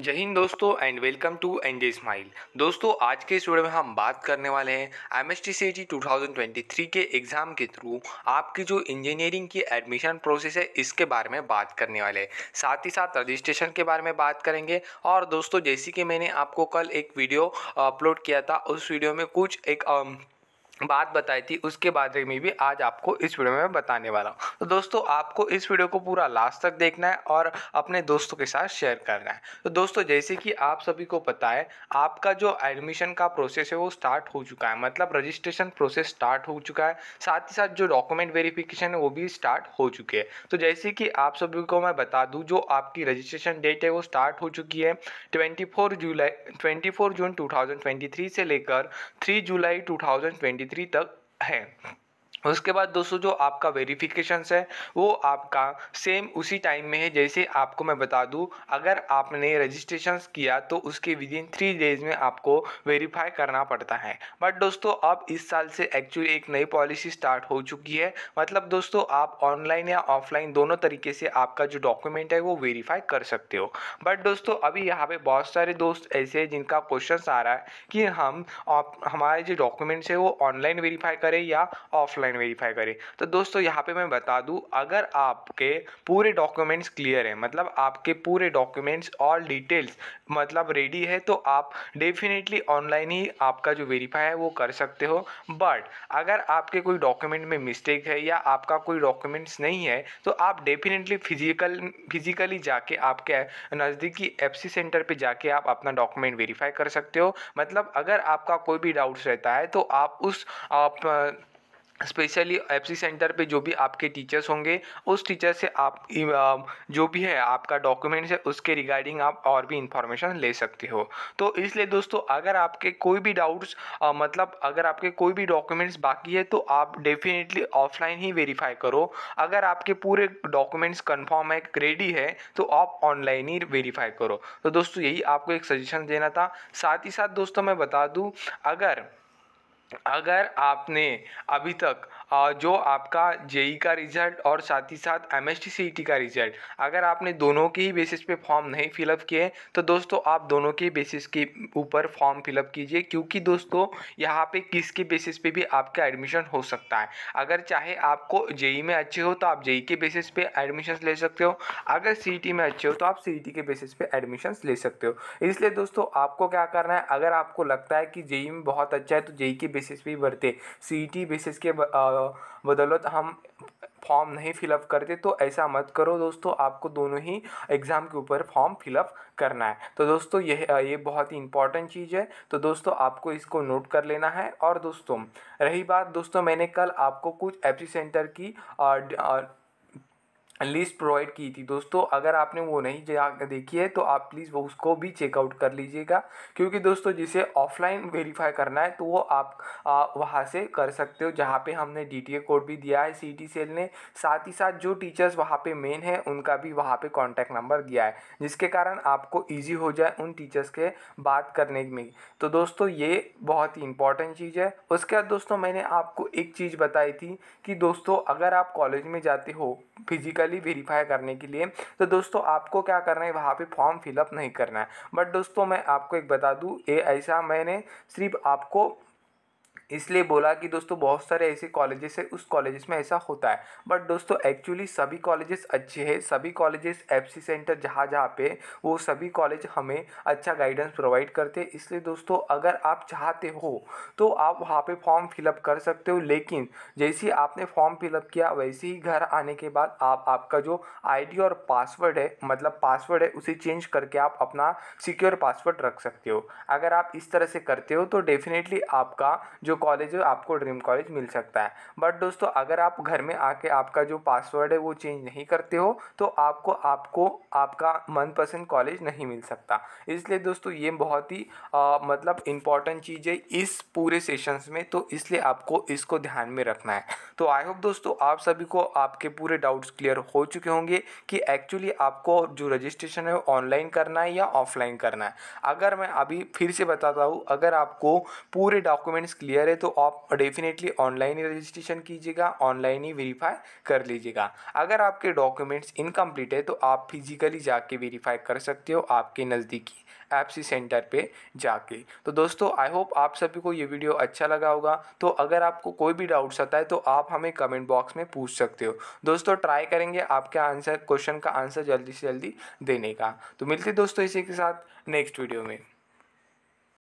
जय हिंद दोस्तों and welcome to N J Smile दोस्तों आज के इस वीडियो में हम बात करने वाले हैं M S T C G two के एग्ज़ाम के थ्रू आपकी जो इंजीनियरिंग की एडमिशन प्रोसेस है इसके बारे में बात करने वाले हैं साथ ही साथ रजिस्ट्रेशन के बारे में बात करेंगे और दोस्तों जैसे कि मैंने आपको कल एक वीडियो अपलोड किया था उस वीडियो में कुछ एक बात बताई थी उसके बारे में भी आज आपको इस वीडियो में बताने वाला हूँ तो दोस्तों आपको इस वीडियो को पूरा लास्ट तक देखना है और अपने दोस्तों के साथ शेयर करना है तो दोस्तों जैसे कि आप सभी को पता है आपका जो एडमिशन का प्रोसेस है वो स्टार्ट हो चुका है मतलब रजिस्ट्रेशन प्रोसेस स्टार्ट हो चुका है साथ ही साथ जो डॉक्यूमेंट वेरिफिकेशन है वो भी स्टार्ट हो चुके हैं तो जैसे कि आप सभी को मैं बता दूँ जो आपकी रजिस्ट्रेशन डेट है वो स्टार्ट हो चुकी है twenty July twenty June two से लेकर थ्री जुलाई टू डिग्री तक है उसके बाद दोस्तों जो आपका वेरिफिकेशन है वो आपका सेम उसी टाइम में है जैसे आपको मैं बता दूं अगर आपने रजिस्ट्रेशन किया तो उसके विद इन थ्री डेज में आपको वेरीफाई करना पड़ता है बट दोस्तों अब इस साल से एक्चुअली एक नई पॉलिसी स्टार्ट हो चुकी है मतलब दोस्तों आप ऑनलाइन या ऑफलाइन दोनों तरीके से आपका जो डॉक्यूमेंट है वो वेरीफाई कर सकते हो बट दोस्तों अभी यहाँ पे बहुत सारे दोस्त ऐसे हैं जिनका क्वेश्चन आ रहा है कि हम हमारे जो डॉक्यूमेंट्स है वो ऑनलाइन वेरीफाई करें या ऑफलाइन डॉक्यूमेंट वेरीफाई करें तो दोस्तों यहाँ पे मैं बता दूँ अगर आपके पूरे डॉक्यूमेंट्स क्लियर हैं मतलब आपके पूरे डॉक्यूमेंट्स और डिटेल्स मतलब रेडी है तो आप डेफिनेटली ऑनलाइन ही आपका जो वेरीफाई है वो कर सकते हो बट अगर आपके कोई डॉक्यूमेंट में मिस्टेक है या आपका कोई डॉक्यूमेंट्स नहीं है तो आप डेफिनेटली फिजिकल फिजिकली जाके आपके नज़दीकी एफ सेंटर पर जाके आप अपना डॉक्यूमेंट वेरीफाई कर सकते हो मतलब अगर आपका कोई भी डाउट्स रहता है तो आप उस आप स्पेशली एफ सेंटर पे जो भी आपके टीचर्स होंगे उस टीचर से आप जो भी है आपका डॉक्यूमेंट्स है उसके रिगार्डिंग आप और भी इंफॉर्मेशन ले सकते हो तो इसलिए दोस्तों अगर आपके कोई भी डाउट्स मतलब अगर आपके कोई भी डॉक्यूमेंट्स बाकी है तो आप डेफिनेटली ऑफलाइन ही वेरीफाई करो अगर आपके पूरे डॉक्यूमेंट्स कन्फर्म है रेडी है तो आप ऑनलाइन ही वेरीफाई करो तो दोस्तों यही आपको एक सजेशन देना था साथ ही साथ दोस्तों मैं बता दूँ अगर अगर आपने अभी तक जो आपका जेई का रिज़ल्ट और साथ ही साथ एम एस का रिज़ल्ट अगर आपने दोनों के ही बेसिस पे फॉर्म नहीं फिलअप किए तो दोस्तों आप दोनों के बेसिस के ऊपर फॉर्म फिलअप कीजिए क्योंकि दोस्तों यहाँ पे किसके बेसिस पे भी आपका एडमिशन हो सकता है अगर चाहे आपको जेई में अच्छे हो तो आप जेई के बेसिस पे एडमिशन्स ले सकते हो अगर सी में अच्छे हो तो आप सी के बेसिस पे एडमिशन्स ले सकते हो इसलिए दोस्तों आपको क्या करना है अगर आपको लगता है कि जेई में बहुत अच्छा है तो जेई के बेसिस पे ही भरते सी बेसिस के बदौलत हम फॉर्म नहीं फिलअप करते तो ऐसा मत करो दोस्तों आपको दोनों ही एग्ज़ाम के ऊपर फॉर्म फिलअप करना है तो दोस्तों यह ये बहुत ही इंपॉर्टेंट चीज़ है तो दोस्तों आपको इसको नोट कर लेना है और दोस्तों रही बात दोस्तों मैंने कल आपको कुछ एफ सेंटर की आ, आ, लिस्ट प्रोवाइड की थी दोस्तों अगर आपने वो नहीं देखी है तो आप प्लीज़ वो उसको भी चेकआउट कर लीजिएगा क्योंकि दोस्तों जिसे ऑफलाइन वेरीफाई करना है तो वो आप आ, वहाँ से कर सकते हो जहाँ पे हमने डी कोड भी दिया है सी सेल ने साथ ही साथ जो टीचर्स वहाँ पे मेन है उनका भी वहाँ पे कॉन्टैक्ट नंबर दिया है जिसके कारण आपको ईजी हो जाए उन टीचर्स के बात करने में तो दोस्तों ये बहुत ही इंपॉर्टेंट चीज़ है उसके बाद दोस्तों मैंने आपको एक चीज़ बताई थी कि दोस्तों अगर आप कॉलेज में जाते हो फिजिकल डिजिटली वेरीफाई करने के लिए तो दोस्तों आपको क्या करना है वहाँ पे फॉर्म फिलअप नहीं करना है बट दोस्तों मैं आपको एक बता दूँ ये ऐसा मैंने सिर्फ आपको इसलिए बोला कि दोस्तों बहुत सारे ऐसे कॉलेजेस है उस कॉलेजेस में ऐसा होता है बट दोस्तों एक्चुअली सभी कॉलेजेस अच्छे हैं सभी कॉलेजेस एफ सी सेंटर जहाँ जहाँ पे वो सभी कॉलेज हमें अच्छा गाइडेंस प्रोवाइड करते हैं इसलिए दोस्तों अगर आप चाहते हो तो आप वहाँ पे फॉर्म फिलअप कर सकते हो लेकिन जैसे ही आपने फॉर्म फिलअप किया वैसे ही घर आने के बाद आप आपका जो आई और पासवर्ड है मतलब पासवर्ड है उसे चेंज करके आप अपना सिक्योर पासवर्ड रख सकते हो अगर आप इस तरह से करते हो तो डेफिनेटली आपका जो कॉलेज है आपको ड्रीम कॉलेज मिल सकता है बट दोस्तों अगर आप घर में आके आपका जो पासवर्ड है वो चेंज नहीं करते हो तो आपको आपको आपका मनपसंद कॉलेज नहीं मिल सकता इसलिए दोस्तों ये बहुत ही आ, मतलब इम्पॉर्टेंट चीज़ है इस पूरे सेशंस में तो इसलिए आपको इसको ध्यान में रखना है तो आई होप दोस्तों आप सभी को आपके पूरे डाउट्स क्लियर हो चुके होंगे कि एक्चुअली आपको जो रजिस्ट्रेशन है ऑनलाइन करना है या ऑफलाइन करना है अगर मैं अभी फिर से बताता हूँ अगर आपको पूरे डॉक्यूमेंट्स क्लियर क्लियर है तो आप डेफिनेटली ऑनलाइन ही रजिस्ट्रेशन कीजिएगा ऑनलाइन ही वेरीफाई कर लीजिएगा अगर आपके डॉक्यूमेंट्स इनकम्प्लीट है तो आप फिजिकली जाके वेरीफाई कर सकते हो आपके नज़दीकी एपसी सेंटर पे जाके तो दोस्तों आई होप आप सभी को ये वीडियो अच्छा लगा होगा तो अगर आपको कोई भी डाउट्स आता है तो आप हमें कमेंट बॉक्स में पूछ सकते हो दोस्तों ट्राई करेंगे आपके आंसर क्वेश्चन का आंसर जल्दी से जल्दी देने का तो मिलते दोस्तों इसी के साथ नेक्स्ट वीडियो में